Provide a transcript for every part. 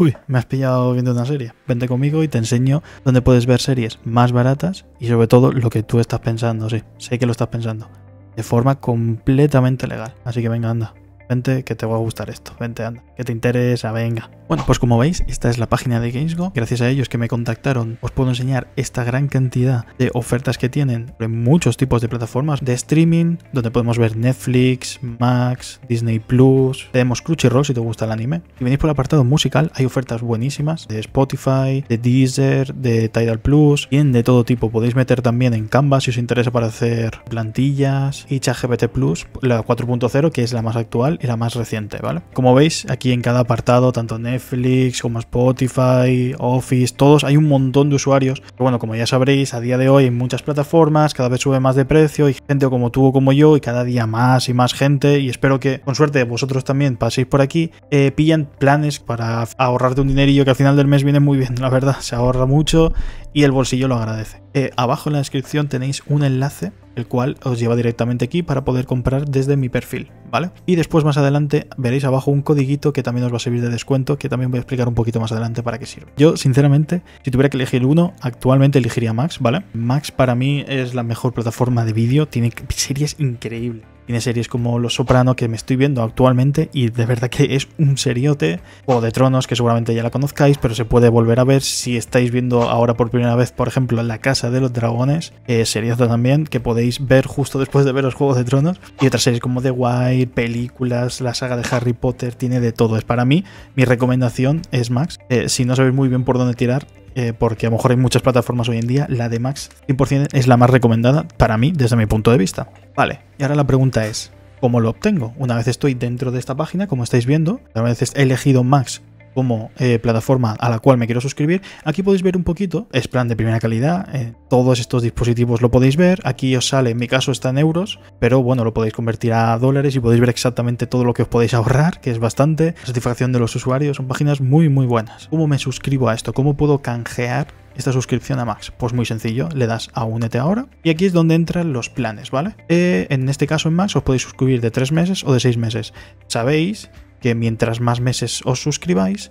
Uy, me has pillado viendo una serie. Vente conmigo y te enseño dónde puedes ver series más baratas y sobre todo lo que tú estás pensando, sí, sé que lo estás pensando. De forma completamente legal. Así que venga, anda. Vente, que te va a gustar esto. Vente, anda. Que te interesa, venga. Bueno, pues como veis, esta es la página de Gamesgo. Gracias a ellos que me contactaron, os puedo enseñar esta gran cantidad de ofertas que tienen en muchos tipos de plataformas de streaming, donde podemos ver Netflix, Max, Disney Plus. Tenemos Crunchyroll si te gusta el anime. Si venís por el apartado musical, hay ofertas buenísimas de Spotify, de Deezer, de Tidal Plus, bien de todo tipo. Podéis meter también en Canva si os interesa para hacer plantillas, y ChatGPT Plus, la 4.0, que es la más actual y la más reciente, ¿vale? Como veis, aquí en cada apartado, tanto Netflix como Spotify, Office, todos, hay un montón de usuarios. bueno, como ya sabréis, a día de hoy en muchas plataformas cada vez sube más de precio y gente como tú o como yo y cada día más y más gente y espero que con suerte vosotros también paséis por aquí, eh, pillan planes para ahorrarte un dinerillo que al final del mes viene muy bien, la verdad, se ahorra mucho y el bolsillo lo agradece. Eh, abajo en la descripción tenéis un enlace el cual os lleva directamente aquí para poder comprar desde mi perfil, ¿vale? Y después más adelante veréis abajo un codiguito que también os va a servir de descuento, que también voy a explicar un poquito más adelante para qué sirve. Yo, sinceramente, si tuviera que elegir uno, actualmente elegiría Max, ¿vale? Max para mí es la mejor plataforma de vídeo, tiene series increíbles tiene series como Los Soprano que me estoy viendo actualmente y de verdad que es un seriote. O de Tronos que seguramente ya la conozcáis, pero se puede volver a ver si estáis viendo ahora por primera vez, por ejemplo, La Casa de los Dragones, es otra también, que podéis ver justo después de ver los Juegos de Tronos. Y otras series como The Wire, películas, la saga de Harry Potter, tiene de todo. Es para mí, mi recomendación es Max. Eh, si no sabéis muy bien por dónde tirar, eh, porque a lo mejor hay muchas plataformas hoy en día, la de Max 100% es la más recomendada para mí desde mi punto de vista. Vale, y ahora la pregunta es, ¿cómo lo obtengo? Una vez estoy dentro de esta página, como estáis viendo, una vez he elegido Max como eh, plataforma a la cual me quiero suscribir. Aquí podéis ver un poquito, es plan de primera calidad, eh, todos estos dispositivos lo podéis ver, aquí os sale, en mi caso está en euros, pero bueno, lo podéis convertir a dólares y podéis ver exactamente todo lo que os podéis ahorrar, que es bastante, satisfacción de los usuarios, son páginas muy muy buenas. ¿Cómo me suscribo a esto? ¿Cómo puedo canjear esta suscripción a Max? Pues muy sencillo, le das a Únete ahora y aquí es donde entran los planes, ¿vale? Eh, en este caso en Max os podéis suscribir de tres meses o de seis meses. Sabéis que mientras más meses os suscribáis,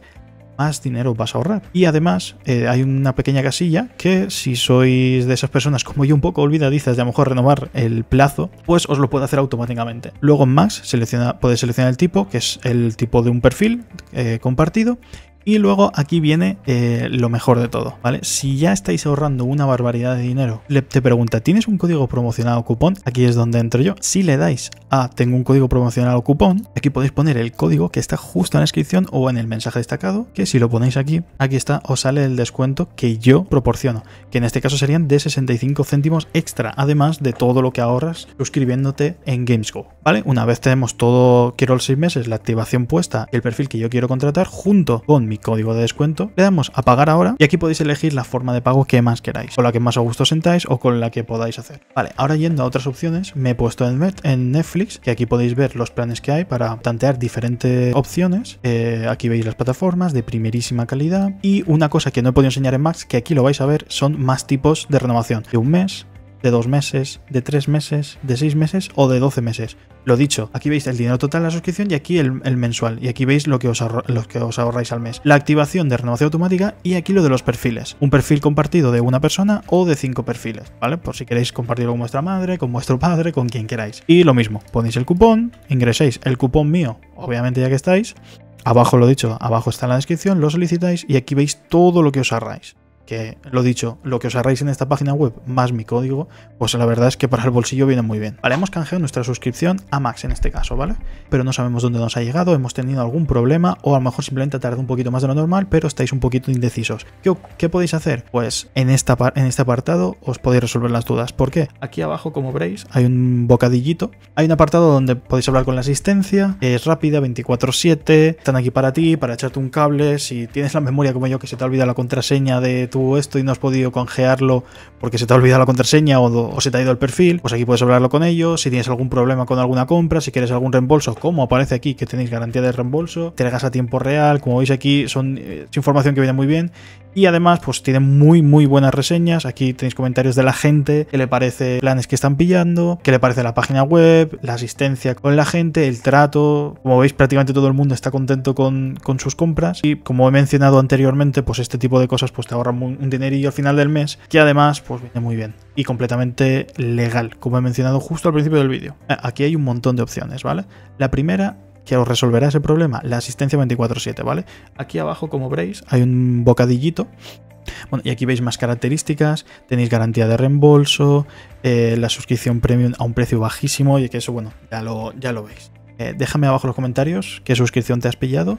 más dinero vas a ahorrar. Y además eh, hay una pequeña casilla que si sois de esas personas como yo un poco olvidadizas de a lo mejor renovar el plazo, pues os lo puede hacer automáticamente. Luego en Max selecciona, podéis seleccionar el tipo, que es el tipo de un perfil eh, compartido, y luego aquí viene eh, lo mejor de todo, ¿vale? Si ya estáis ahorrando una barbaridad de dinero, le, te pregunta, ¿tienes un código promocional o cupón? Aquí es donde entro yo. Si le dais a tengo un código promocional o cupón, aquí podéis poner el código que está justo en la descripción o en el mensaje destacado, que si lo ponéis aquí, aquí está, os sale el descuento que yo proporciono, que en este caso serían de 65 céntimos extra, además de todo lo que ahorras suscribiéndote en Gamesco, ¿vale? Una vez tenemos todo, quiero los 6 meses, la activación puesta, el perfil que yo quiero contratar, junto con mi código de descuento, le damos a pagar ahora y aquí podéis elegir la forma de pago que más queráis, con la que más a gusto sentáis o con la que podáis hacer. Vale, ahora yendo a otras opciones, me he puesto en Netflix, que aquí podéis ver los planes que hay para plantear diferentes opciones. Eh, aquí veis las plataformas de primerísima calidad y una cosa que no he podido enseñar en Max, que aquí lo vais a ver, son más tipos de renovación, de un mes, de dos meses, de tres meses, de seis meses o de doce meses. Lo dicho, aquí veis el dinero total de la suscripción y aquí el, mensual. Y aquí veis lo que, os los que os ahorráis al mes. La activación de renovación automática y aquí lo de los perfiles. Un perfil compartido de una persona o de cinco perfiles, ¿vale? Por si queréis compartirlo con vuestra madre, con vuestro padre, con quien queráis. Y lo mismo, ponéis el cupón, ingreséis el cupón mío, obviamente ya que estáis, Abajo lo dicho, abajo está la descripción, lo solicitáis y aquí veis todo lo que os ahorráis que lo dicho, lo que os ahorráis en esta página web más mi código, pues la verdad es que para el bolsillo viene muy bien. Vale, hemos canjeado nuestra suscripción a Max en este caso, ¿vale? Pero no sabemos dónde nos ha llegado, hemos tenido algún problema o a lo mejor simplemente ha un poquito más de lo normal, pero estáis un poquito indecisos. ¿Qué, podéis hacer? Pues en, esta, en este apartado os podéis resolver las dudas. ¿Por qué? Aquí abajo, como veréis, hay un bocadillito. Hay un apartado donde podéis hablar con la asistencia, es rápida, 24/7, están aquí para ti, para echarte un cable, si tienes la memoria como yo que se te olvida la contraseña de tu esto y no has podido congearlo porque se te ha olvidado la contraseña o, se te ha ido el perfil, pues aquí puedes hablarlo con ellos. Si tienes algún problema con alguna compra, si quieres algún reembolso, como aparece aquí que tenéis garantía de reembolso, te entregas a tiempo real, como veis aquí son, eh, información que viene muy bien. Y además, pues tiene muy, muy buenas reseñas. Aquí tenéis comentarios de la gente, qué le parece planes que están pillando, qué le parece la página web, la asistencia con la gente, el trato. Como veis, prácticamente todo el mundo está contento con, sus compras. Y como he mencionado anteriormente, pues este tipo de cosas pues te ahorran muy un, dinerillo al final del mes, que además pues viene muy bien y completamente legal, como he mencionado justo al principio del vídeo. Ah, aquí hay un montón de opciones, ¿vale? La primera que os resolverá ese problema, la asistencia 24/7, ¿vale? Aquí abajo, como veréis, hay un bocadillito bueno, y aquí veis más características, tenéis garantía de reembolso, eh, la suscripción premium a un precio bajísimo y que eso, bueno, ya lo, ya lo veis. Eh, déjame abajo en los comentarios qué suscripción te has pillado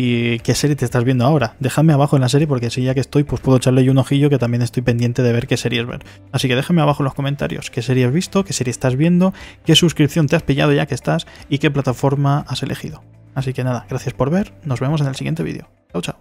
y qué serie te estás viendo ahora. Déjame abajo en la serie porque si ya que estoy, pues puedo echarle yo un ojillo que también estoy pendiente de ver qué series ver. Así que déjame abajo en los comentarios qué serie has visto, qué serie estás viendo, qué suscripción te has pillado ya que estás y qué plataforma has elegido. Así que nada, gracias por ver, nos vemos en el siguiente vídeo. Chao, chao.